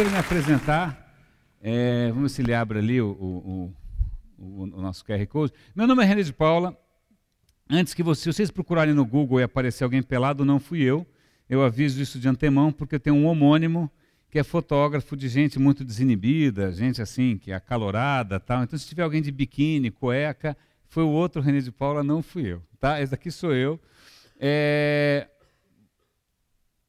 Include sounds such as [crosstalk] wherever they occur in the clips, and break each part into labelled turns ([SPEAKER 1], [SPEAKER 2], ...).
[SPEAKER 1] primeiro me apresentar. É, vamos ver se ele abre ali o, o, o, o nosso QR Code. Meu nome é René de Paula. Antes que vocês, vocês procurarem no Google e aparecer alguém pelado, não fui eu. Eu aviso isso de antemão, porque eu tenho um homônimo que é fotógrafo de gente muito desinibida, gente assim, que é acalorada tal. Então, se tiver alguém de biquíni, cueca, foi o outro René de Paula, não fui eu. Tá? Esse daqui sou eu. É,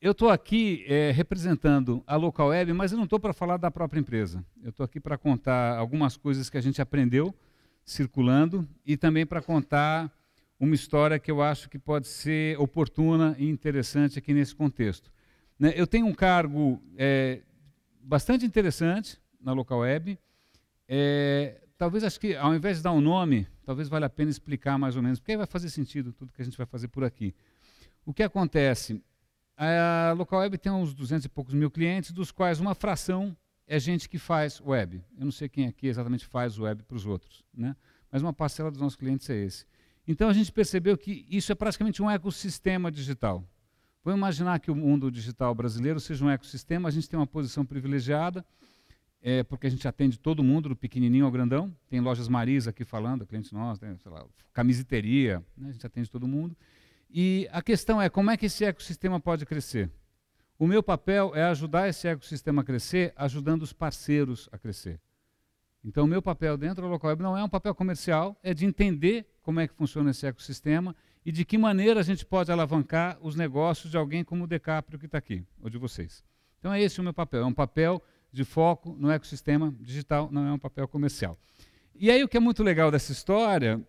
[SPEAKER 1] eu estou aqui é, representando a Local Web, mas eu não estou para falar da própria empresa. Eu estou aqui para contar algumas coisas que a gente aprendeu circulando e também para contar uma história que eu acho que pode ser oportuna e interessante aqui nesse contexto. Né, eu tenho um cargo é, bastante interessante na Local Web. É, talvez acho que ao invés de dar um nome, talvez valha a pena explicar mais ou menos, porque aí vai fazer sentido tudo que a gente vai fazer por aqui. O que acontece? A Local Web tem uns 200 e poucos mil clientes, dos quais uma fração é gente que faz web. Eu não sei quem aqui exatamente faz web para os outros, né? mas uma parcela dos nossos clientes é esse. Então a gente percebeu que isso é praticamente um ecossistema digital. Vamos imaginar que o mundo digital brasileiro seja um ecossistema, a gente tem uma posição privilegiada, é, porque a gente atende todo mundo, do pequenininho ao grandão. Tem lojas Marisa aqui falando, cliente nosso, tem, né? sei lá, camisiteria, né? a gente atende todo mundo. E a questão é como é que esse ecossistema pode crescer? O meu papel é ajudar esse ecossistema a crescer, ajudando os parceiros a crescer. Então, o meu papel dentro da localweb não é um papel comercial, é de entender como é que funciona esse ecossistema e de que maneira a gente pode alavancar os negócios de alguém como o Decaprio que está aqui, ou de vocês. Então, é esse o meu papel. É um papel de foco no ecossistema digital, não é um papel comercial. E aí, o que é muito legal dessa história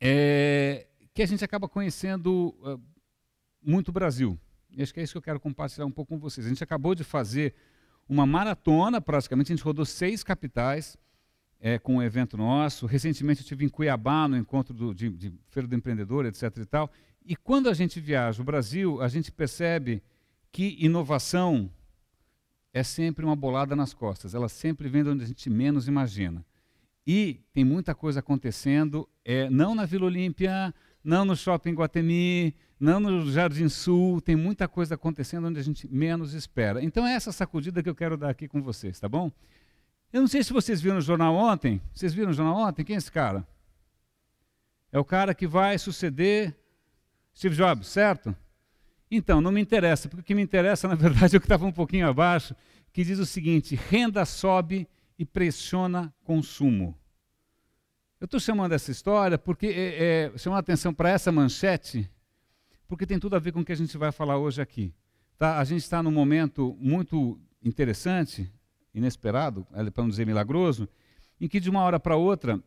[SPEAKER 1] é que a gente acaba conhecendo uh, muito o Brasil. E acho que é isso que eu quero compartilhar um pouco com vocês. A gente acabou de fazer uma maratona, praticamente, a gente rodou seis capitais é, com o um evento nosso. Recentemente eu estive em Cuiabá, no encontro do, de, de Feira do Empreendedor, etc. e tal. E quando a gente viaja o Brasil, a gente percebe que inovação é sempre uma bolada nas costas. Ela sempre vem de onde a gente menos imagina. E tem muita coisa acontecendo, é, não na Vila Olímpia, não no Shopping Guatemi, não no Jardim Sul, tem muita coisa acontecendo onde a gente menos espera. Então é essa sacudida que eu quero dar aqui com vocês, tá bom? Eu não sei se vocês viram o jornal ontem. Vocês viram o jornal ontem? Quem é esse cara? É o cara que vai suceder Steve Jobs, certo? Então, não me interessa, porque o que me interessa, na verdade, [laughs] é o que estava um pouquinho abaixo, que diz o seguinte: renda sobe e pressiona consumo. Eu estou chamando essa história porque é, é, chamar a atenção para essa manchete, porque tem tudo a ver com o que a gente vai falar hoje aqui. Tá? A gente está num momento muito interessante, inesperado, é, para não dizer milagroso, em que de uma hora para outra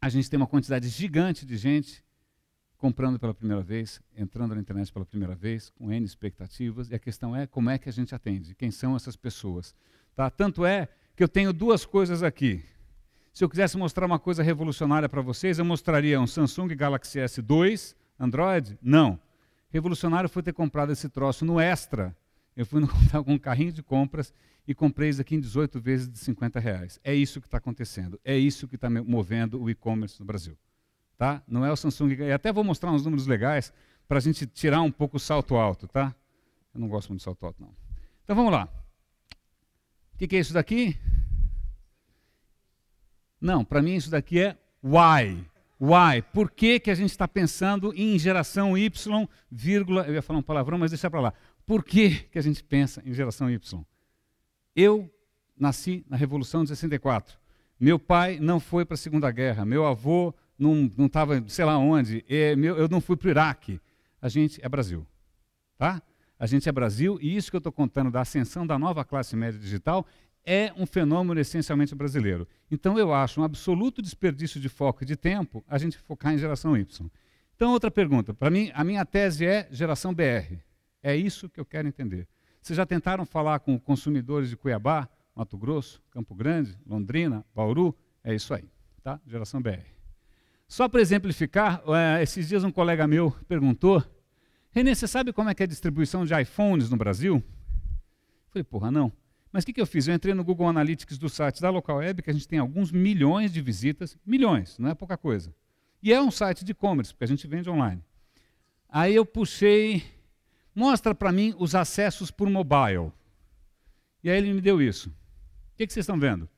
[SPEAKER 1] a gente tem uma quantidade gigante de gente comprando pela primeira vez, entrando na internet pela primeira vez, com N expectativas, e a questão é como é que a gente atende, quem são essas pessoas. Tá? Tanto é que eu tenho duas coisas aqui. Se eu quisesse mostrar uma coisa revolucionária para vocês, eu mostraria um Samsung Galaxy S2 Android? Não. Revolucionário foi ter comprado esse troço no Extra. Eu fui [laughs] com um carrinho de compras e comprei isso aqui em 18 vezes de 50 reais. É isso que está acontecendo. É isso que está movendo o e-commerce no Brasil. Tá? Não é o Samsung. e até vou mostrar uns números legais para a gente tirar um pouco o salto alto, tá? Eu não gosto muito de salto alto, não. Então vamos lá. O que, que é isso daqui? Não, para mim isso daqui é why. Why? Por que, que a gente está pensando em geração Y, vírgula, eu ia falar um palavrão, mas deixa para lá. Por que, que a gente pensa em geração Y? Eu nasci na Revolução de 64. Meu pai não foi para a Segunda Guerra. Meu avô não estava, sei lá onde. É, eu não fui para o Iraque. A gente é Brasil. Tá? A gente é Brasil e isso que eu estou contando da ascensão da nova classe média digital é um fenômeno essencialmente brasileiro. Então, eu acho um absoluto desperdício de foco e de tempo a gente focar em geração Y. Então, outra pergunta. Para mim, a minha tese é geração BR. É isso que eu quero entender. Vocês já tentaram falar com consumidores de Cuiabá, Mato Grosso, Campo Grande, Londrina, Bauru? É isso aí, tá? Geração BR. Só para exemplificar, é, esses dias um colega meu perguntou, Renê, você sabe como é que é a distribuição de iPhones no Brasil? Eu falei, porra, não. Mas o que, que eu fiz? Eu entrei no Google Analytics do site da Local Web, que a gente tem alguns milhões de visitas, milhões, não é pouca coisa. E é um site de e-commerce, porque a gente vende online. Aí eu puxei, mostra para mim os acessos por mobile. E aí ele me deu isso. O que, que vocês estão vendo?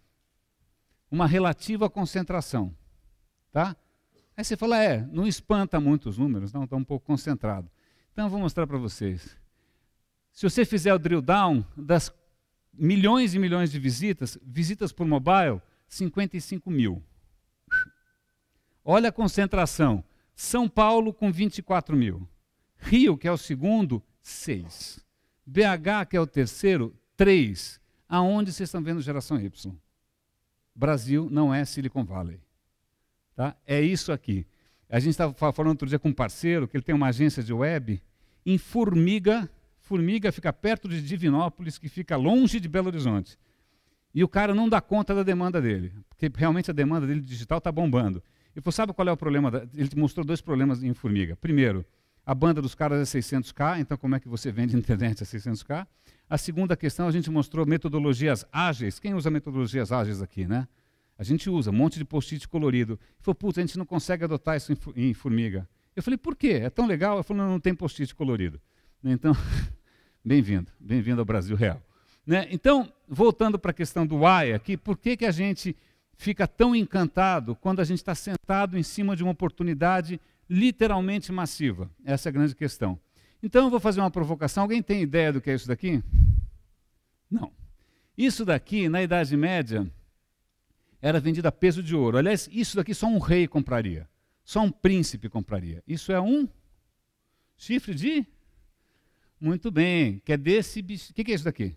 [SPEAKER 1] Uma relativa concentração. Tá? Aí você fala, é, não espanta muito os números, não, está um pouco concentrado. Então eu vou mostrar para vocês. Se você fizer o drill down das milhões e milhões de visitas, visitas por mobile, 55 mil. Olha a concentração. São Paulo com 24 mil. Rio, que é o segundo, 6. BH, que é o terceiro, 3. Aonde vocês estão vendo geração Y? Brasil não é Silicon Valley. Tá? É isso aqui. A gente estava falando outro dia com um parceiro, que ele tem uma agência de web, em Formiga, Formiga fica perto de Divinópolis, que fica longe de Belo Horizonte. E o cara não dá conta da demanda dele, porque realmente a demanda dele digital está bombando. Ele falou, sabe qual é o problema? Da... Ele mostrou dois problemas em Formiga. Primeiro, a banda dos caras é 600K, então como é que você vende [laughs] internet a 600K? A segunda questão, a gente mostrou metodologias ágeis. Quem usa metodologias ágeis aqui, né? A gente usa um monte de post-it colorido. Ele falou, putz, a gente não consegue adotar isso em Formiga. Eu falei, por quê? É tão legal? Ele falou, não, não tem post-it colorido. Então, [laughs] Bem-vindo, bem-vindo ao Brasil real. Né? Então, voltando para a questão do why aqui, por que, que a gente fica tão encantado quando a gente está sentado em cima de uma oportunidade literalmente massiva? Essa é a grande questão. Então, eu vou fazer uma provocação. Alguém tem ideia do que é isso daqui? Não. Isso daqui, na Idade Média, era vendido a peso de ouro. Aliás, isso daqui só um rei compraria. Só um príncipe compraria. Isso é um chifre de muito bem, que é desse bicho. O que, que, é isso daqui?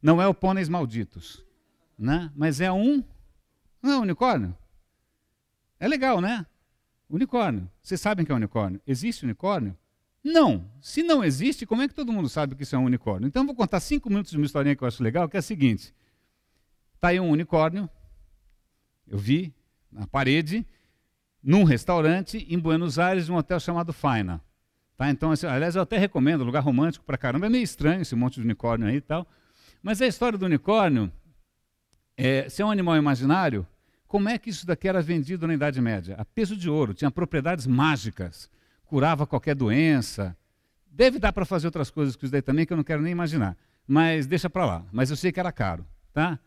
[SPEAKER 1] Não é o pôneis malditos, né? Mas é um. Não, é unicórnio. É legal, né? Unicórnio. Vocês sabem que é unicórnio. Existe unicórnio? Não. Se não existe, como é que todo mundo sabe que isso é um unicórnio? Então eu vou contar cinco minutos de uma historinha que eu acho legal, que é a seguinte. Está aí um unicórnio, eu vi, na parede, num restaurante em Buenos Aires, num hotel chamado Faina. Tá? Então, assim, aliás, eu até recomendo, lugar romântico pra caramba. É meio estranho esse monte de unicórnio aí e tal. Mas é a história do unicórnio, é, se é um animal imaginário, como é que isso daqui era vendido na Idade Média? A peso de ouro, tinha propriedades mágicas, curava qualquer doença. Deve dar para fazer outras coisas que isso daí também, que eu não quero nem imaginar. Mas deixa para lá. Mas eu sei que era caro, tá?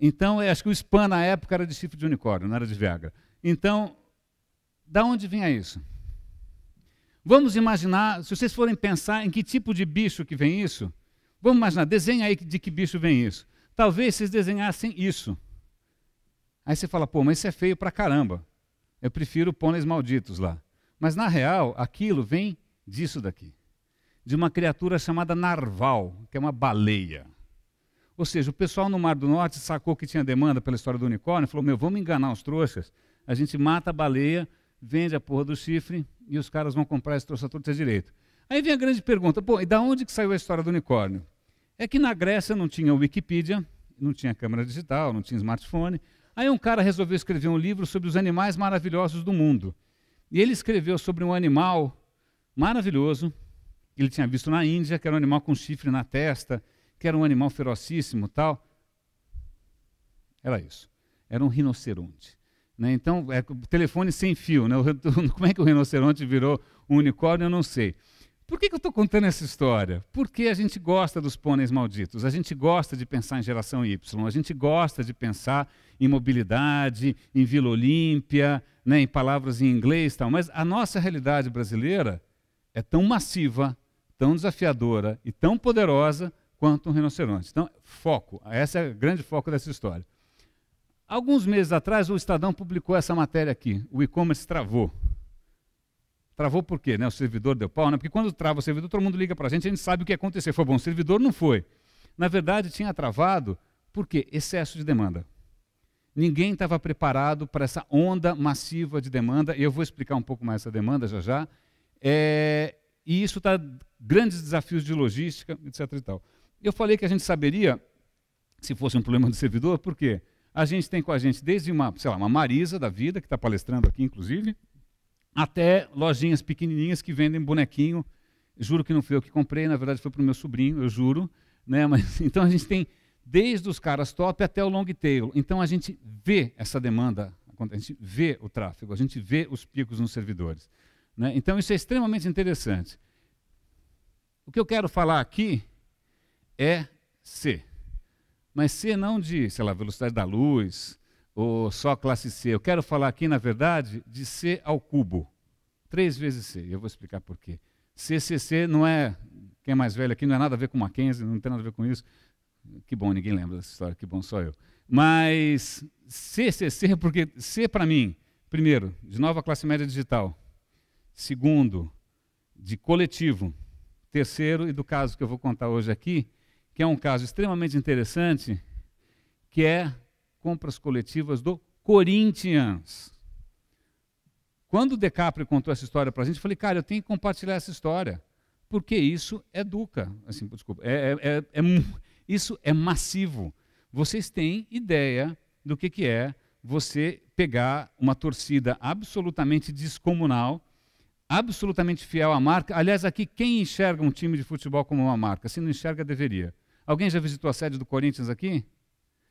[SPEAKER 1] Então, acho que o spam na época era de chifre de unicórnio, não era de Viagra. Então, da onde vinha isso? Vamos imaginar, se vocês forem pensar em que tipo de bicho que vem isso, vamos imaginar, desenha aí de que bicho vem isso. Talvez vocês desenhassem isso. Aí você fala, pô, mas isso é feio pra caramba. Eu prefiro pôneis malditos lá. Mas na real, aquilo vem disso daqui. De uma criatura chamada narval, que é uma baleia. Ou seja, o pessoal no Mar do Norte sacou que tinha demanda pela história do unicórnio e falou, meu, vamos enganar os trouxas. A gente mata a baleia vende a porra do chifre e os caras vão comprar esse troço todo ter direito. Aí vem a grande pergunta, pô, e da onde que saiu a história do unicórnio? É que na Grécia não tinha Wikipedia, não tinha câmera digital, não tinha smartphone. Aí um cara resolveu escrever um livro sobre os animais maravilhosos do mundo. E ele escreveu sobre um animal maravilhoso que ele tinha visto na Índia, que era um animal com chifre na testa, que era um animal ferocíssimo, tal. Era isso. Era um rinoceronte. Né? Então, é telefone sem fio. Né? [laughs] Como é que o rinoceronte virou um unicórnio, eu não sei. Por que, que eu estou contando essa história? Porque a gente gosta dos pôneis malditos, a gente gosta de pensar em geração Y, a gente gosta de pensar em mobilidade, em Vila Olímpia, né, em palavras em inglês e tal, mas a nossa realidade brasileira é tão massiva, tão desafiadora e tão poderosa quanto um rinoceronte. Então, foco, esse é o grande foco dessa história. Alguns meses atrás, o Estadão publicou essa matéria aqui. O e-commerce travou. Travou por quê? Né? O servidor deu pau, né? Porque quando trava o servidor, todo mundo liga para a gente, a gente sabe o que aconteceu. Foi bom, o servidor não foi. Na verdade, tinha travado por quê? Excesso de demanda. Ninguém estava preparado para essa onda massiva de demanda, e eu vou explicar um pouco mais essa demanda já já. É... e isso está grandes desafios de logística, etc. E tal. Eu falei que a gente saberia se fosse um problema do servidor, por quê? Porque a gente tem com a gente desde uma, sei lá, uma Marisa da vida, que está palestrando aqui, inclusive, até lojinhas pequenininhas que vendem bonequinho. Juro que não foi eu que comprei, na verdade foi para o meu sobrinho, eu juro. Né? [laughs] Mas, então a gente tem desde os caras top até o long tail. Então a gente vê essa demanda, a gente vê o tráfego, a gente vê os picos nos servidores. Né? Então isso é extremamente interessante. O que eu quero falar aqui é ser mas ser não de, sei lá, velocidade da luz, ou só classe C. Eu quero falar aqui, na verdade, de C ao cubo. Três vezes C, eu vou explicar por quê. CCC não é, quem é mais velho aqui, não é nada a ver com Mackenzie, não tem nada a ver com isso. Que bom, ninguém lembra dessa história, que bom, só eu. Mas CCC, porque C para mim, primeiro, de nova classe média digital. Segundo, de coletivo. Terceiro, e do caso que eu vou contar hoje aqui, que é um caso extremamente interessante, que é compras coletivas do Corinthians. Quando o Decaprio contou essa história para a gente, eu falei, cara, eu tenho que compartilhar essa história, porque isso é duca, assim, desculpa, é, é, é, é isso é massivo. Vocês têm ideia do que, que é você pegar uma torcida absolutamente descomunal, absolutamente fiel à marca. Aliás, aqui, quem enxerga um time de futebol como uma marca? Se não enxerga, deveria. Alguém já visitou a sede do Corinthians aqui?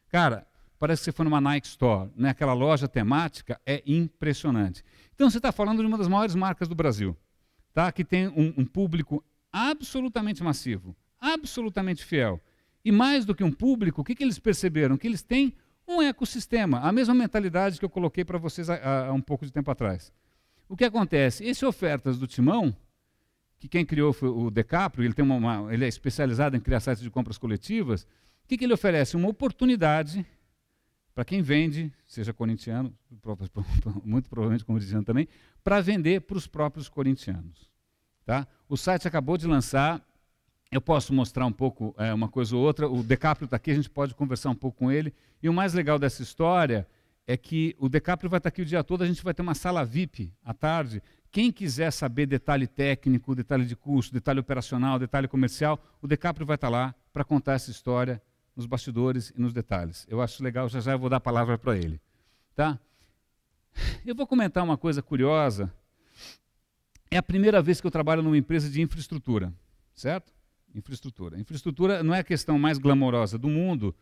[SPEAKER 1] Cara, parece que você foi numa Nike Store, né? aquela loja temática é impressionante. Então você está falando de uma das maiores marcas do Brasil, tá? que tem um, um público absolutamente massivo, absolutamente fiel. E mais do que um público, o que, que eles perceberam? Que eles têm um ecossistema, a mesma mentalidade que eu coloquei para vocês há, há um pouco de tempo atrás. O que acontece? Esse ofertas do Timão que quem criou foi o Decapro, ele, tem uma, uma, ele é especializado em criar sites de compras coletivas, o que, que ele oferece? Uma oportunidade para quem vende, seja corintiano, [laughs] muito provavelmente corintiano também, para vender para os próprios corintianos. Tá? O site acabou de lançar, eu posso mostrar um pouco é, uma coisa ou outra, o Decapro está aqui, a gente pode conversar um pouco com ele. E o mais legal dessa história é que o Decapro vai estar tá aqui o dia todo, a gente vai ter uma sala VIP à tarde, quem quiser saber detalhe técnico, detalhe de custo, detalhe operacional, detalhe comercial, o Decaprio vai estar lá para contar essa história nos bastidores e nos detalhes. Eu acho legal, já já eu vou dar a palavra para ele. Tá? Eu vou comentar uma coisa curiosa. É a primeira vez que eu trabalho numa empresa de infraestrutura, certo? Infraestrutura. Infraestrutura não é a questão mais glamourosa do mundo,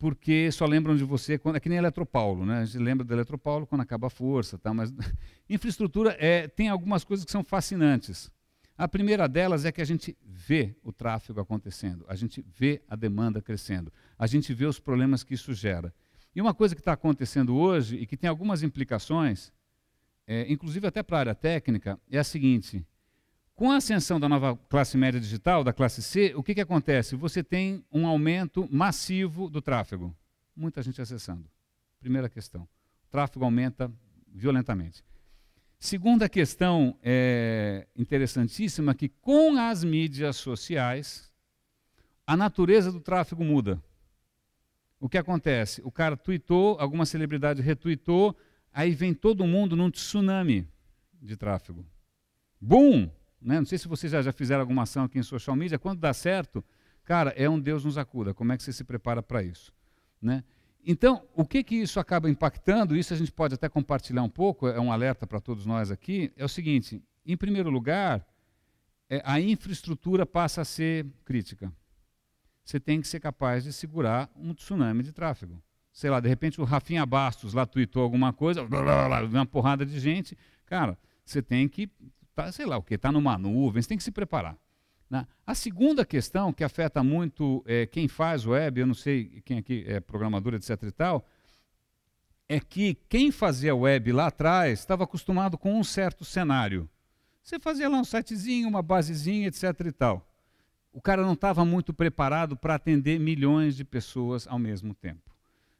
[SPEAKER 1] porque só lembram de você quando é que nem Eletropaulo, né? A gente lembra do Eletropaulo quando acaba a força, tá? Mas [laughs] infraestrutura é, tem algumas coisas que são fascinantes. A primeira delas é que a gente vê o tráfego acontecendo, a gente vê a demanda crescendo, a gente vê os problemas que isso gera. E uma coisa que está acontecendo hoje e que tem algumas implicações, é, inclusive até para a área técnica, é a seguinte: com a ascensão da nova classe média digital, da classe C, o que, que acontece? Você tem um aumento massivo do tráfego. Muita gente acessando. Primeira questão. O tráfego aumenta violentamente. Segunda questão é, interessantíssima, que com as mídias sociais, a natureza do tráfego muda. O que acontece? O cara tweetou, alguma celebridade retweetou, aí vem todo mundo num tsunami de tráfego. Boom! Né? Não sei se vocês já, já fizeram alguma ação aqui em social media. Quando dá certo, cara, é um Deus nos acuda. Como é que você se prepara para isso? Né? Então, o que, que isso acaba impactando? Isso a gente pode até compartilhar um pouco, é um alerta para todos nós aqui. É o seguinte: em primeiro lugar, é, a infraestrutura passa a ser crítica. Você tem que ser capaz de segurar um tsunami de tráfego. Sei lá, de repente o Rafinha Bastos lá tweetou alguma coisa, blá, blá, blá, uma porrada de gente. Cara, você tem que tá, sei lá o que, está numa nuvem, você tem que se preparar. Né? A segunda questão que afeta muito é, quem faz web, eu não sei quem aqui é programador, etc e tal, é que quem fazia web lá atrás estava acostumado com um certo cenário. Você fazia lá um sitezinho, uma basezinha, etc e tal. O cara não estava muito preparado para atender milhões de pessoas ao mesmo tempo.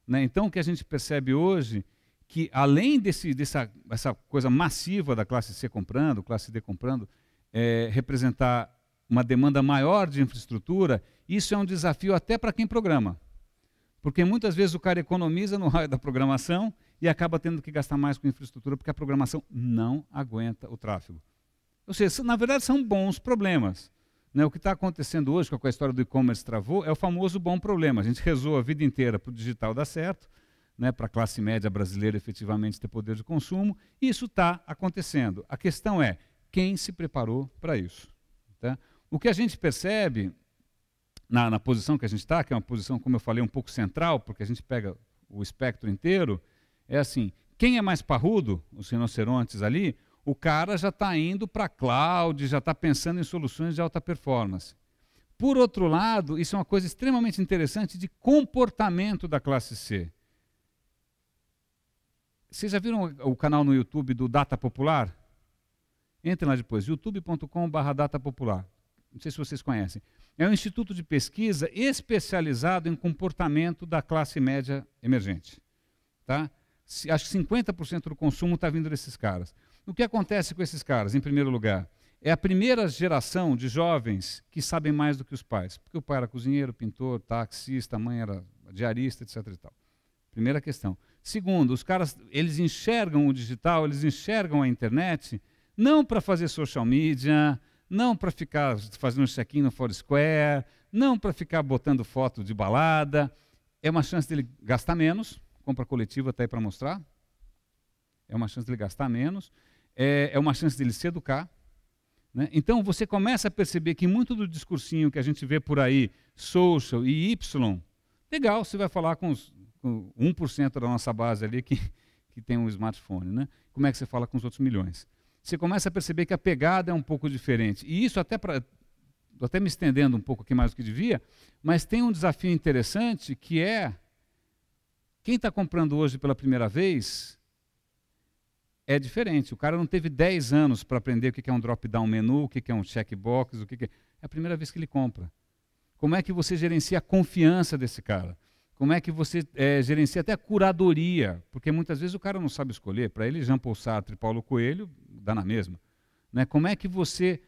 [SPEAKER 1] Né? Então, o que a gente percebe hoje que além desse, dessa essa coisa massiva da classe C comprando, classe D comprando, é, representar uma demanda maior de infraestrutura, isso é um desafio até para quem programa. Porque muitas vezes o cara economiza no raio da programação e acaba tendo que gastar mais com infraestrutura porque a programação não aguenta o tráfego. Ou seja, na verdade são bons problemas. Né? O que está acontecendo hoje com é a história do e-commerce travou é o famoso bom problema. A gente rezou a vida inteira para o digital dar certo, né, para a classe média brasileira efetivamente ter poder de consumo. Isso está acontecendo. A questão é quem se preparou para isso. Tá? O que a gente percebe na, na posição que a gente está, que é uma posição, como eu falei, um pouco central, porque a gente pega o espectro inteiro, é assim: quem é mais parrudo, os rinocerontes ali, o cara já está indo para cloud, já está pensando em soluções de alta performance. Por outro lado, isso é uma coisa extremamente interessante de comportamento da classe C. Vocês já viram o canal no YouTube do Data Popular? Entrem lá depois, youtube.com.br Data Popular. Não sei se vocês conhecem. É um instituto de pesquisa especializado em comportamento da classe média emergente. Tá? Acho que 50% do consumo está vindo desses caras. O que acontece com esses caras, em primeiro lugar? É a primeira geração de jovens que sabem mais do que os pais. Porque o pai era cozinheiro, pintor, taxista, a mãe era diarista, etc. E tal. Primeira questão. Segundo, os caras, eles enxergam o digital, eles enxergam a internet não para fazer social media, não para ficar fazendo check-in no Foursquare, não para ficar botando foto de balada. É uma chance dele gastar menos, compra coletiva está aí para mostrar. É uma chance dele gastar menos, é, é uma chance dele se educar. Né? Então você começa a perceber que muito do discursinho que a gente vê por aí, social e Y, legal, você vai falar com os 1% da nossa base ali que, [laughs] que tem um smartphone, né? Como é que você fala com os outros milhões? Você começa a perceber que a pegada é um pouco diferente. E isso até para até me estendendo um pouco aqui mais do que devia, mas tem um desafio interessante que é quem está comprando hoje pela primeira vez é diferente. O cara não teve 10 anos para aprender o que é um drop-down menu, o que é um checkbox, o que é. É a primeira vez que ele compra. Como é que você gerencia a confiança desse cara? Como é que você é, gerencia até a curadoria? Porque muitas vezes o cara não sabe escolher. Para ele, Jean Paul Sartre e Paulo Coelho, dá na mesma. Né? Como é que você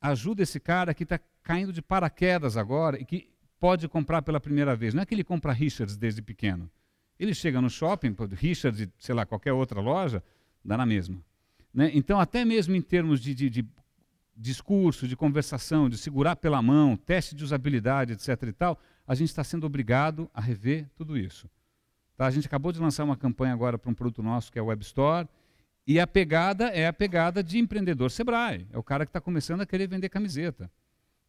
[SPEAKER 1] ajuda esse cara que está caindo de paraquedas agora e que pode comprar pela primeira vez? Não é que ele compra Richards desde pequeno. Ele chega no shopping, Richards de, sei lá, qualquer outra loja, dá na mesma. Né? Então, até mesmo em termos de, de, de discurso, de conversação, de segurar pela mão, teste de usabilidade, etc. e tal a gente está sendo obrigado a rever tudo isso. Tá? A gente acabou de lançar uma campanha agora para um produto nosso que é a Web Store, e a pegada é a pegada de empreendedor Sebrae. É o cara que está começando a querer vender camiseta.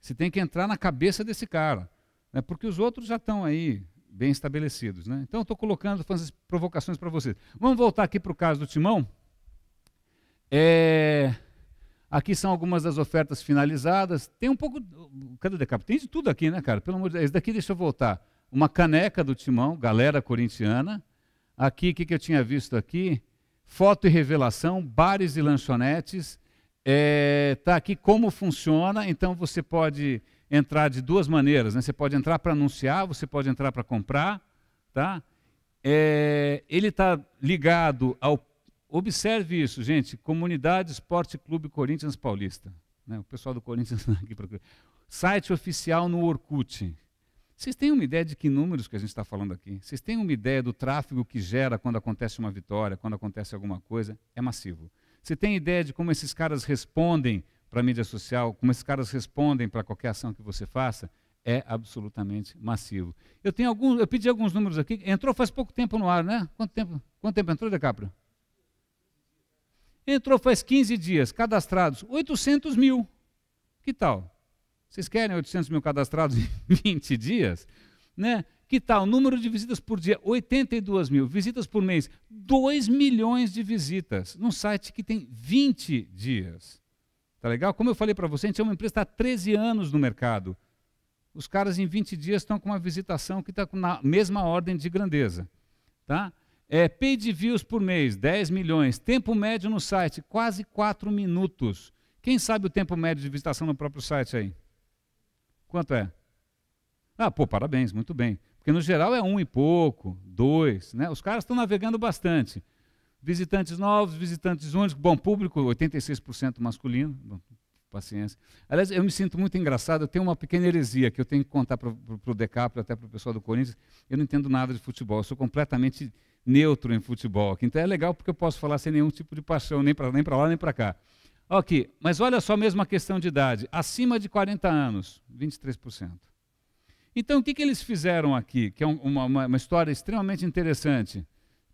[SPEAKER 1] Você tem que entrar na cabeça desse cara, né? porque os outros já estão aí bem estabelecidos. Né? Então, estou colocando, fazendo provocações para vocês. Vamos voltar aqui para o caso do Timão? É... Aqui são algumas das ofertas finalizadas. Tem um pouco. Cadê o decap? Tem de tudo aqui, né, cara? Pelo amor de Deus. Esse daqui, deixa eu voltar. Uma caneca do timão, galera corintiana. Aqui, o que, que eu tinha visto aqui? Foto e revelação, bares e lanchonetes. Está é, tá aqui como funciona. Então você pode entrar de duas maneiras. Né? Você pode entrar para anunciar, você pode entrar para comprar. Tá? É, ele está ligado ao Observe isso, gente. Comunidade Esporte Clube Corinthians Paulista. Né? O pessoal do Corinthians [laughs] tá aqui procura. Site oficial no Orkut. Vocês têm uma ideia de que números que a gente está falando aqui? Vocês têm uma ideia do tráfego que gera quando acontece uma vitória, quando acontece alguma coisa? É massivo. Você tem ideia de como esses caras respondem para a mídia social, como esses caras respondem para qualquer ação que você faça? É absolutamente massivo. Eu tenho alguns, eu pedi alguns números aqui. Entrou faz pouco tempo no ar, né? Quanto tempo? Quanto tempo entrou, DeCaprio? Entrou faz 15 dias, cadastrados, 800 mil. Que tal? Vocês querem 800 mil cadastrados em 20 [laughs] dias? Né? Que tal? Número de visitas por dia, 82 mil. Visitas por mês, 2 milhões de visitas. Num site que tem 20 dias. Tá legal? Como eu falei para você, a gente é uma empresa que está há 13 anos no mercado. Os caras em 20 dias estão com uma visitação que está na mesma ordem de grandeza. Tá? É, page views por mês, 10 milhões. Tempo médio no site, quase 4 minutos. Quem sabe o tempo médio de visitação no próprio site aí? Quanto é? Ah, pô, parabéns, muito bem. Porque no geral é um e pouco, dois, né? Os caras estão navegando bastante. Visitantes novos, visitantes únicos, bom público, 86% masculino, bom, paciência. Aliás, eu me sinto muito engraçado, eu tenho uma pequena heresia que eu tenho que contar para o Decapro, até para o pessoal do Corinthians. Eu não entendo nada de futebol, eu sou completamente neutro em futebol Então é legal porque eu posso falar sem nenhum tipo de paixão, nem para nem lá, nem para cá. Ok, mas olha só mesmo a questão de idade. Acima de 40 anos, 23%. Então o que, que eles fizeram aqui? Que é um, uma, uma, história extremamente interessante.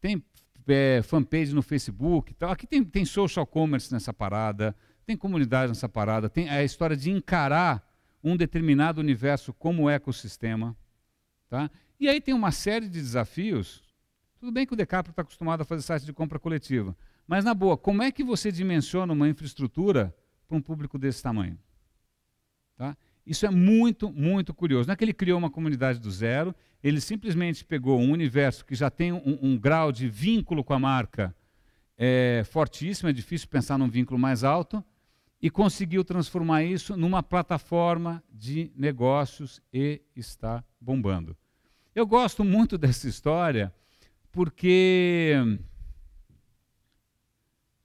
[SPEAKER 1] Tem é, fanpage no Facebook, tal. aqui tem, tem social commerce nessa parada, tem comunidade nessa parada, tem a história de encarar um determinado universo como ecossistema. Tá? E aí tem uma série de desafios tudo bem que o Decapro está acostumado a fazer sites de compra coletiva, mas na boa, como é que você dimensiona uma infraestrutura para um público desse tamanho? Tá? Isso é muito, muito curioso. Não é que ele criou uma comunidade do zero, ele simplesmente pegou um universo que já tem um, um grau de vínculo com a marca é, fortíssimo, é difícil pensar num vínculo mais alto, e conseguiu transformar isso numa plataforma de negócios e está bombando. Eu gosto muito [laughs] dessa história porque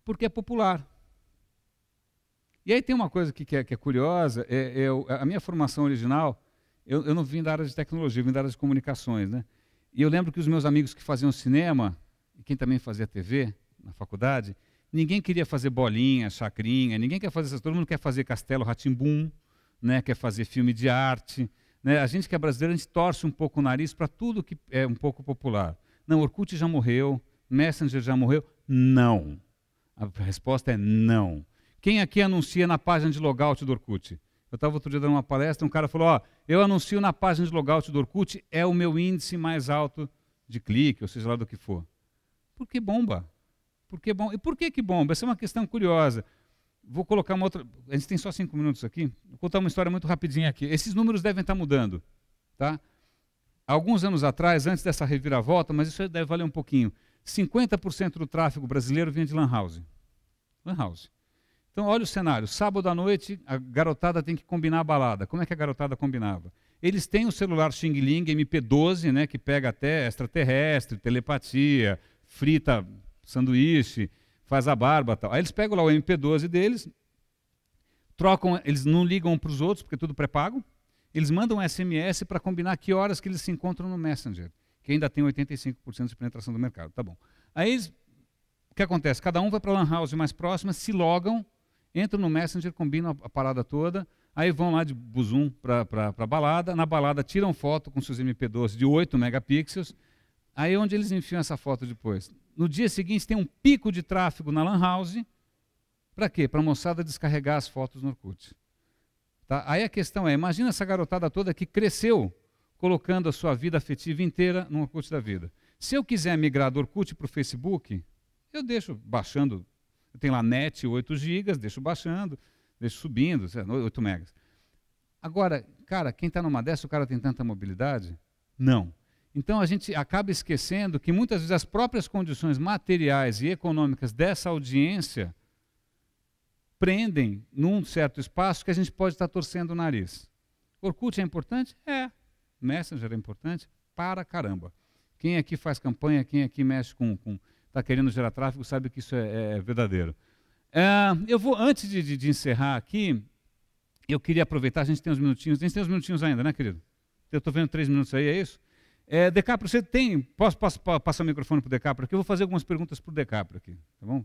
[SPEAKER 1] porque é popular. E aí tem uma coisa que, que, é, que é, curiosa, é, é, a minha formação original, eu, eu, não vim da área de tecnologia, eu vim da área de comunicações, né? E eu lembro que os meus amigos que faziam cinema, e quem também fazia TV na faculdade, ninguém queria fazer bolinha, chacrinha, ninguém quer fazer essas todo mundo quer fazer Castelo Ratimbum, né? quer fazer filme de arte. Né? A gente que é brasileiro, a gente torce um pouco o nariz para tudo que é um pouco popular. Não, Orkut já morreu, Messenger já morreu. Não. A resposta é não. Quem aqui anuncia na página de logout do Orkut? Eu estava outro dia dando uma palestra, um cara falou: Ó, eu anuncio na página de logout do Orkut, é o meu índice mais alto de clique, ou seja lá do que for. Por que bomba? Por que bomba? E por que, que bomba? Essa é uma questão curiosa. Vou colocar uma outra. A gente tem só cinco minutos aqui. Vou contar uma história muito rapidinha aqui. Esses números devem estar mudando. Tá? alguns anos atrás, antes dessa reviravolta, mas isso deve valer um pouquinho, 50% do tráfego brasileiro vinha de lan house. Lan house. Então, olha o cenário. Sábado à noite, a garotada tem que combinar a balada. Como é que a garotada combinava? Eles têm o celular Xing Ling MP12, né, que pega até extraterrestre, telepatia, frita sanduíche, faz a barba tal. Aí eles pegam lá o MP12 deles, trocam, eles não ligam um para os outros, porque é tudo pré-pago, eles mandam SMS para combinar que horas que eles se encontram no Messenger, que ainda tem 85% de penetração do mercado. Tá bom. Aí o que acontece? Cada um vai para a Lan House mais próxima, se logam, entram no Messenger, combinam a parada toda, aí vão lá de buzum para a balada. Na balada tiram foto com seus MP12 de 8 megapixels. Aí é onde eles enfiam essa foto depois? No dia seguinte tem um pico de tráfego na Lan House. Para quê? Para a moçada descarregar as fotos no Orkut. Tá? Aí a questão é: imagina essa garotada toda que cresceu colocando a sua vida afetiva inteira no Orkut da vida. Se eu quiser migrar do Orkut para o Facebook, eu deixo baixando. Tem lá net 8 GB, deixo baixando, deixo subindo, 8 megas. Agora, cara, quem está numa dessa, o cara tem tanta mobilidade? Não. Então a gente acaba esquecendo que muitas vezes as próprias condições materiais e econômicas dessa audiência prendem num certo espaço que a gente pode estar torcendo o nariz. Orkut é importante? É. Messenger é importante? Para caramba. Quem aqui faz campanha, quem aqui mexe com. está querendo gerar tráfego, sabe que isso é, é, é verdadeiro. É, eu vou, antes de, de, de, encerrar aqui, eu queria aproveitar, a gente tem uns minutinhos, a gente tem uns minutinhos ainda, né, querido? Eu estou vendo três minutos aí, é isso? É, Decapro, você tem. Posso, posso passar o microfone para o Decapro aqui? Eu vou fazer algumas perguntas para o Decapro aqui, tá bom?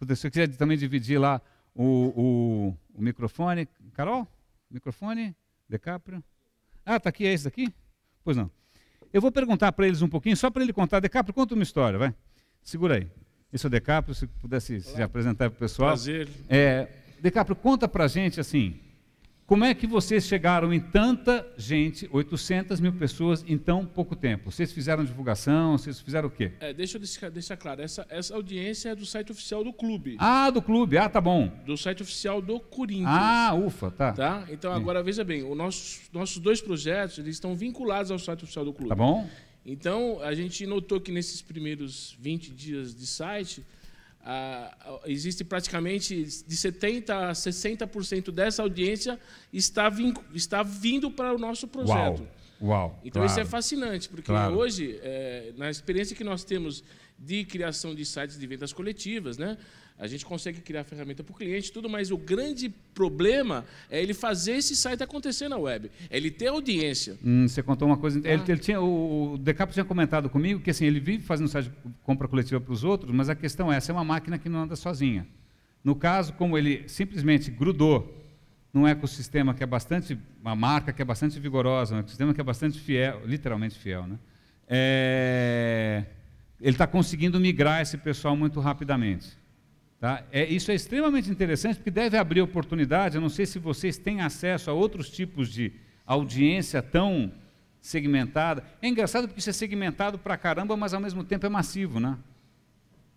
[SPEAKER 1] Se você quiser também dividir lá o, o, o microfone. Carol? Microfone? Decaprio? Ah, tá aqui, é esse daqui? Pois não. Eu vou perguntar para eles um pouquinho, só para ele contar. Decaprio, conta uma história, vai. Segura aí. Esse é o Decaprio, se pudesse Olá. se apresentar para o pessoal. Prazer. É, Decaprio, conta para a gente, assim, como é que vocês chegaram em tanta gente, 800 mil pessoas, em tão pouco tempo? Vocês fizeram divulgação? Vocês fizeram o quê?
[SPEAKER 2] É, deixa eu deixar, deixar claro, essa, essa, audiência é do site oficial do clube.
[SPEAKER 1] Ah, do clube, ah, tá bom.
[SPEAKER 2] Do site oficial do Corinthians. Ah, ufa, tá. tá? Então agora Sim. veja bem, os nossos, nossos dois projetos eles estão vinculados ao site oficial do clube. Tá bom. Então a gente notou que nesses primeiros 20 dias de site existe praticamente de 70% a 60% dessa audiência está, vin, está vindo para o nosso projeto. Uau. Uau, então claro. isso é fascinante, porque claro. hoje, é, na experiência que nós temos de criação de sites de vendas coletivas, né, a gente consegue criar ferramenta para o cliente, tudo, mas o grande problema é ele fazer esse site acontecer na web, é ele ter audiência.
[SPEAKER 1] Hum, você contou uma coisa, ele, ah. ele tinha, o, o Decapo tinha comentado comigo que assim, ele vive fazendo site de compra coletiva para os outros, mas a questão é, essa é uma máquina que não anda sozinha. No caso, como ele simplesmente grudou num ecossistema que é bastante, uma marca que é bastante vigorosa, um ecossistema que é bastante fiel, literalmente fiel, né? É, ele está conseguindo migrar esse pessoal muito rapidamente. Tá? É, isso é extremamente interessante, porque deve abrir oportunidade. Eu não sei se vocês têm acesso a outros tipos de audiência tão segmentada. É engraçado porque isso é segmentado para caramba, mas ao mesmo tempo é massivo, né?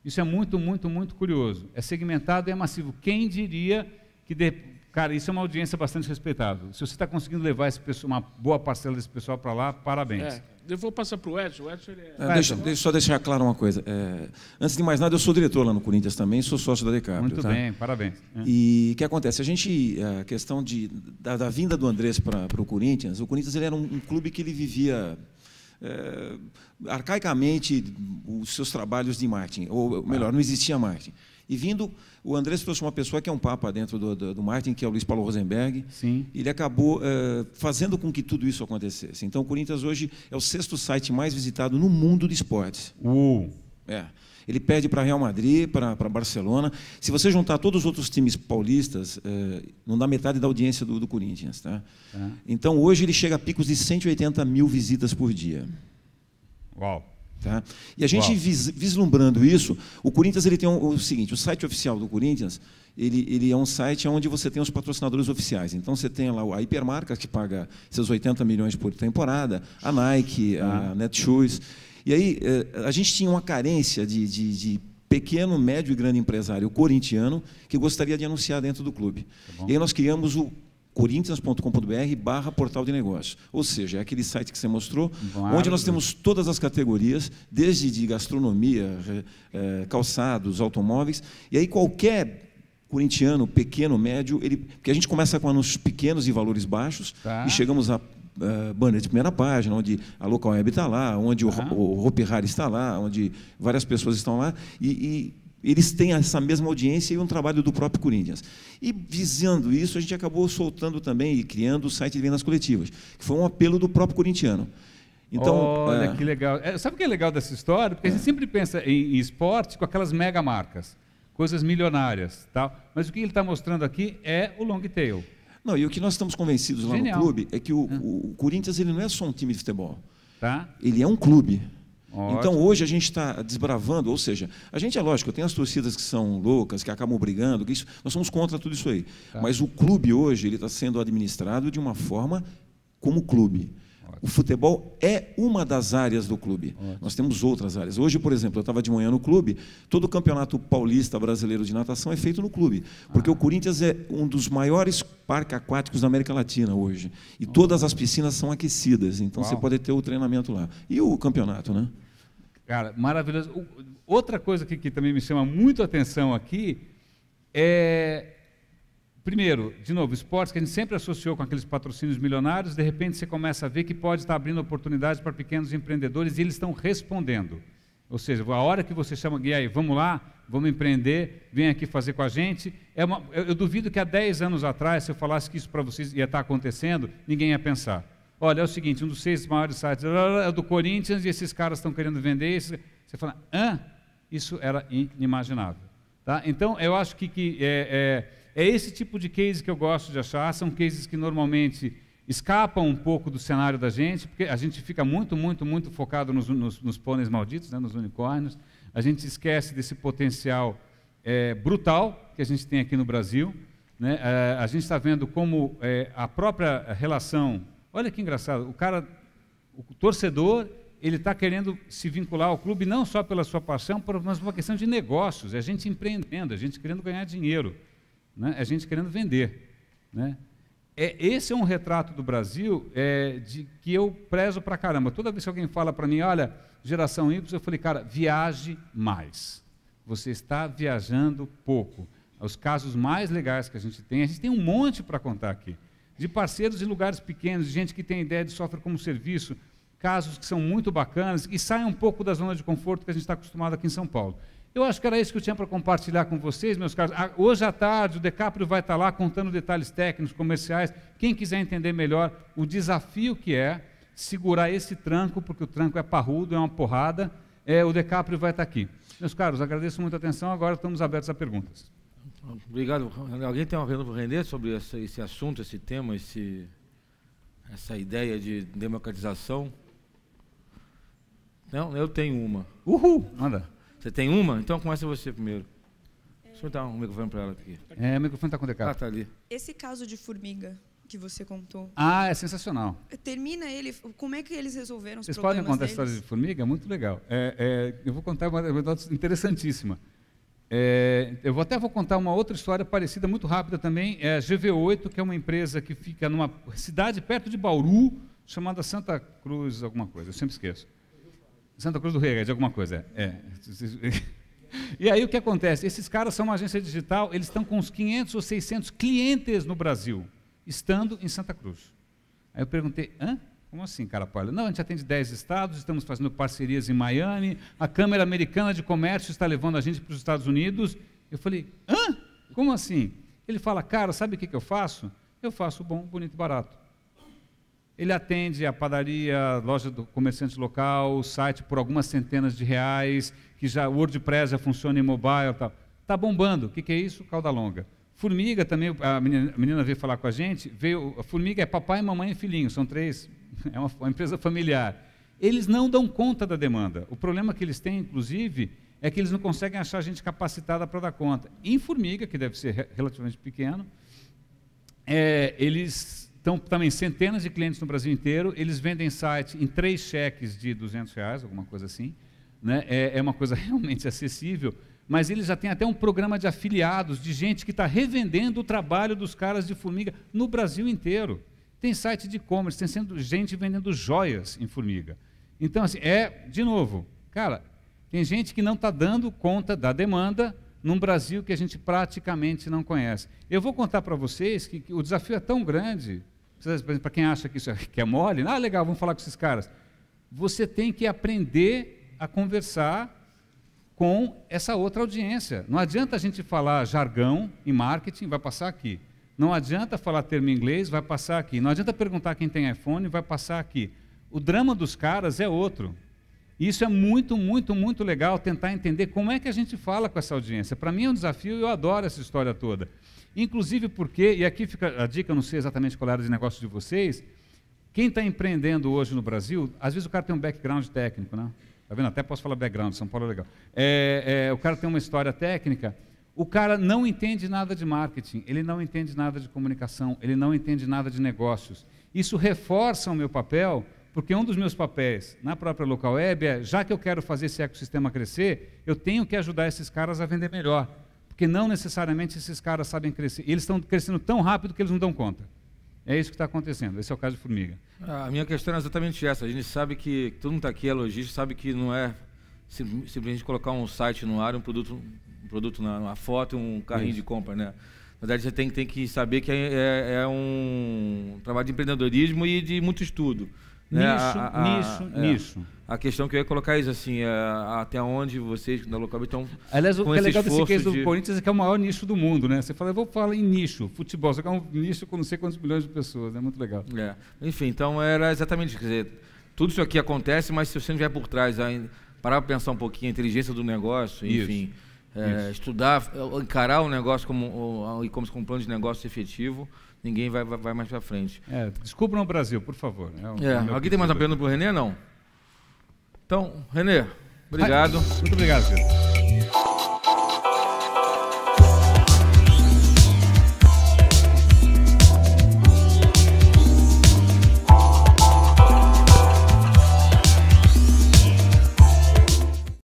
[SPEAKER 1] Isso é muito, muito, muito curioso. É segmentado e é massivo. Quem diria que de, Cara, isso é uma audiência bastante respeitável. Se você está conseguindo levar pessoal, uma boa parcela desse pessoal para lá, parabéns. É,
[SPEAKER 2] eu vou passar para o Edson. Edson ele é-, é... deixa, deixa,
[SPEAKER 3] só deixar claro uma coisa. É, antes de mais nada, eu sou diretor lá no Corinthians também, sou sócio da Decap. Muito tá? bem, parabéns. E o que acontece? A gente, a questão de, da, da vinda do Andrés para o Corinthians, o Corinthians ele era um, um clube que ele vivia é, arcaicamente os seus trabalhos de marketing, ou melhor, ah. não existia marketing. E vindo, o Andrés trouxe uma pessoa que é um papa dentro do, do, do marketing, que é o Luiz Paulo Rosenberg. Sim. Ele acabou eh, fazendo com que tudo isso acontecesse. Então, o Corinthians hoje é o sexto site mais visitado no mundo de esportes. Uou! É. Ele perde para Real Madrid, para Barcelona. Se você juntar todos os outros times paulistas, é, não dá metade da audiência do, do Corinthians. Tá? É. Então, hoje ele chega a picos de 180 mil visitas por dia. Uau! Tá? E a gente vis, vislumbrando isso, o Corinthians ele tem um, o seguinte: o site oficial do Corinthians ele, ele, é um site onde você tem os patrocinadores oficiais. Então você tem lá a Hipermarca, que paga seus 80 milhões por temporada, a Nike, a Netshoes. E aí eh, a gente tinha uma carência de, de, de pequeno, médio e grande empresário corintiano que gostaria de anunciar dentro do clube. Tá e aí nós criamos o corinthians.com.br barra portal de negócios. Ou seja, é aquele site que você mostrou, onde nós temos todas as categorias, desde de gastronomia, eh, calçados, automóveis, e aí qualquer corintiano, pequeno, médio, ele, porque a gente começa com anúncios pequenos e valores baixos, tá. e chegamos a Uh, banner de primeira página, onde a local web está lá, onde uhum. o, tá. o Hopi Hari está lá, onde várias pessoas estão lá. E, e eles têm essa mesma audiência e um trabalho do próprio Corinthians. E dizendo isso, a gente acabou soltando também e criando o site de vendas coletivas, que foi um apelo do próprio corintiano.
[SPEAKER 1] Então, Olha é... que legal. É, sabe o que é legal dessa história? Porque é. a gente sempre pensa em, em esporte com aquelas mega marcas, coisas milionárias, tal. Mas o que ele está mostrando aqui é o long tail. Não, e o que nós estamos convencidos lá Genial. no clube é que hum. o, o, Corinthians ele não é só um time de futebol. Tá. Ele é um clube.
[SPEAKER 3] Então, Ótimo. Então hoje a gente está desbravando, ou seja, a gente é lógico, tem as torcidas que são loucas, que acabam brigando, que isso, nós somos contra tudo isso aí. Tá. Mas o clube hoje ele está sendo administrado de uma forma como clube. Ótimo. O futebol é uma das áreas do clube. Ótimo. Nós temos outras áreas. Hoje, por exemplo, eu estava de manhã no clube, todo o campeonato paulista brasileiro de natação é feito no clube. Porque ah. o Corinthians é um dos maiores parques aquáticos da América Latina hoje. E todas as piscinas são aquecidas, então Uau. você pode ter o treinamento lá. E o campeonato,
[SPEAKER 1] né? Cara, maravilhoso. Outra coisa que, que também me chama muito a atenção aqui é Primeiro, de novo, esportes que a gente sempre associou com aqueles patrocínios milionários, de repente você começa a ver que pode estar abrindo oportunidades para pequenos empreendedores e eles estão respondendo. Ou seja, a hora que você chama, e aí, vamos lá, vamos empreender, vem aqui fazer com a gente. É uma, eu, eu duvido que há 10 anos atrás, se eu falasse que isso para vocês ia estar acontecendo, ninguém ia pensar. Olha, é o seguinte, um dos seis maiores sites é do Corinthians e esses caras estão querendo vender. Esses... Você fala, hã? Isso era inimaginável. Tá? Então, eu acho que, que é, é, é esse tipo de case que eu gosto de achar. São cases que normalmente escapam um pouco do cenário da gente, porque a gente fica muito, muito, muito focado nos, nos, nos pôneis malditos, né, nos unicórnios. A gente esquece desse potencial é, brutal que a gente tem aqui no Brasil. Né? É, a gente está vendo como é, a própria relação Olha que engraçado, o cara, o torcedor, ele está querendo se vincular ao clube não só pela sua paixão, mas por uma questão de negócios, é a gente empreendendo, a é gente querendo ganhar dinheiro, né? a é gente querendo vender. Né? É, esse é um retrato do Brasil é, de que eu prezo pra caramba. Toda vez que alguém fala para mim, olha, geração Y, eu falei, cara, viaje mais. Você está viajando pouco. Os casos mais legais que a gente tem, a gente tem um monte para contar aqui de parceiros de lugares pequenos, de gente que tem ideia de software como serviço, casos que são muito bacanas e saem um pouco da zona de conforto que a gente está acostumado aqui em São Paulo. Eu acho que era isso que eu tinha para compartilhar com vocês, meus caros. Hoje à tarde, o Decaprio vai estar tá lá contando detalhes técnicos, comerciais. Quem quiser entender melhor o desafio que é segurar esse tranco, porque o tranco é parrudo, é uma porrada, é, o Decaprio vai estar tá aqui. Meus caros, agradeço muito a atenção. Agora estamos abertos a perguntas. Obrigado. Alguém tem uma pergunta para render sobre essa, esse assunto, esse tema, esse,
[SPEAKER 4] essa ideia de democratização? Não, eu tenho uma. Uhul! Manda. Você tem uma? Então começa você primeiro. Deixa eu
[SPEAKER 1] dar um microfone para ela aqui. É, o microfone está com o Ah, tá ali.
[SPEAKER 2] Esse caso de formiga que você contou.
[SPEAKER 1] Ah, é sensacional.
[SPEAKER 2] Termina ele. Como é que eles resolveram os Vocês problemas Vocês podem contar deles? a história
[SPEAKER 1] de formiga? É muito legal. É, é, eu vou contar uma, anedota interessantíssima. É, eu vou até vou contar uma outra história parecida, muito rápida também. É a GV8, que é uma empresa que fica numa cidade perto de Bauru, chamada Santa Cruz, alguma coisa, eu sempre esqueço. Santa Cruz do Rio é de alguma coisa. É. é. [laughs] E aí o que acontece? Esses caras são uma agência digital, eles estão com uns 500 ou 600 clientes no Brasil, estando em Santa Cruz. Aí eu perguntei, hã? Como assim, cara Paulo? Não, a gente atende 10 estados, estamos fazendo parcerias em Miami, a Câmara Americana de Comércio está levando a gente para os Estados Unidos. Eu falei, hã? Como assim? Ele fala, cara, sabe o que, que eu faço? Eu faço bom, bonito e barato. Ele atende a padaria, a loja do comerciante local, o site por algumas centenas de reais, que já o WordPress já funciona em mobile tal. Tá bombando. O que, que é isso? Calda longa. Formiga também, a menina, a menina, veio falar com a gente, veio, a formiga é papai, mamãe e filhinho, são três, [laughs] é uma, uma empresa familiar. Eles não dão conta da demanda. O problema que eles têm, inclusive, é que eles não conseguem achar gente capacitada para dar conta. Em formiga, que deve ser relativamente pequeno, é, eles estão também centenas de clientes no Brasil inteiro, eles vendem site em três cheques de 200 reais, alguma coisa assim, né? é, é uma coisa [laughs] realmente acessível, mas eles já têm até um programa de afiliados, de gente que está revendendo o trabalho dos caras de formiga no Brasil inteiro. Tem site de e-commerce, tem sendo gente vendendo joias em formiga. Então, assim, é, de novo, cara, tem gente que não está dando conta da demanda num Brasil que a gente praticamente não conhece. Eu vou contar para vocês que, que, o desafio é tão grande, para quem acha que isso é, que é mole, ah, legal, vamos falar com esses caras. Você tem que aprender a conversar com essa outra audiência. Não adianta a gente falar jargão em marketing, vai passar aqui. Não adianta falar termo em inglês, vai passar aqui. Não adianta perguntar quem tem iPhone, vai passar aqui. O drama dos caras é outro. E isso é muito, muito, muito legal tentar entender como é que a gente fala com essa audiência. Para mim é um desafio e eu adoro essa história toda. Inclusive porque, e aqui fica a dica, eu não sei exatamente qual era de negócio de vocês, quem está empreendendo hoje no Brasil, às vezes o cara tem um background técnico, né? Tá vendo? Até posso falar background, São Paulo é legal. É, é, o cara tem uma história técnica. O cara não entende nada de marketing, ele não entende nada de comunicação, ele não entende nada de negócios. Isso reforça o meu papel, porque um dos meus papéis na própria local web é, já que eu quero fazer esse ecossistema crescer, eu tenho que ajudar esses caras a vender melhor, porque não necessariamente esses caras sabem crescer. eles estão crescendo tão rápido que eles não dão conta. É isso que está acontecendo. Esse é o caso de formiga.
[SPEAKER 4] Ah, a minha questão é exatamente essa. A gente sabe que todo mundo está aqui, é logista, sabe que não é simplesmente colocar um site no ar, um produto, um produto na uma foto, um carrinho isso. de compra, né? Na verdade, você tem, tem que saber que é, é, é um trabalho de empreendedorismo e de muito estudo. Nisso, né? a, a, a, é. A questão que eu ia colocar é isso, assim, é, até onde vocês na Local estão. Aliás, o que é legal desse case de... do Corinthians
[SPEAKER 1] é que é o maior nicho do mundo, né? Você fala, eu vou falar em nicho, futebol, só que é um nicho com não sei quantos milhões de pessoas, é né? muito
[SPEAKER 2] legal.
[SPEAKER 4] É. Enfim, então era exatamente isso. Quer dizer, tudo isso aqui acontece, mas se você não vier por trás ainda, parar para pensar um pouquinho a inteligência do negócio, enfim, é, estudar, é, encarar o negócio como e como um plano de negócio efetivo, ninguém vai, vai, vai mais para frente. É,
[SPEAKER 1] descubra no Brasil, por favor. Né? É, é alguém tem mais uma pergunta para o Renê? Não. Então, Renê, obrigado. Muito obrigado,
[SPEAKER 4] Pedro.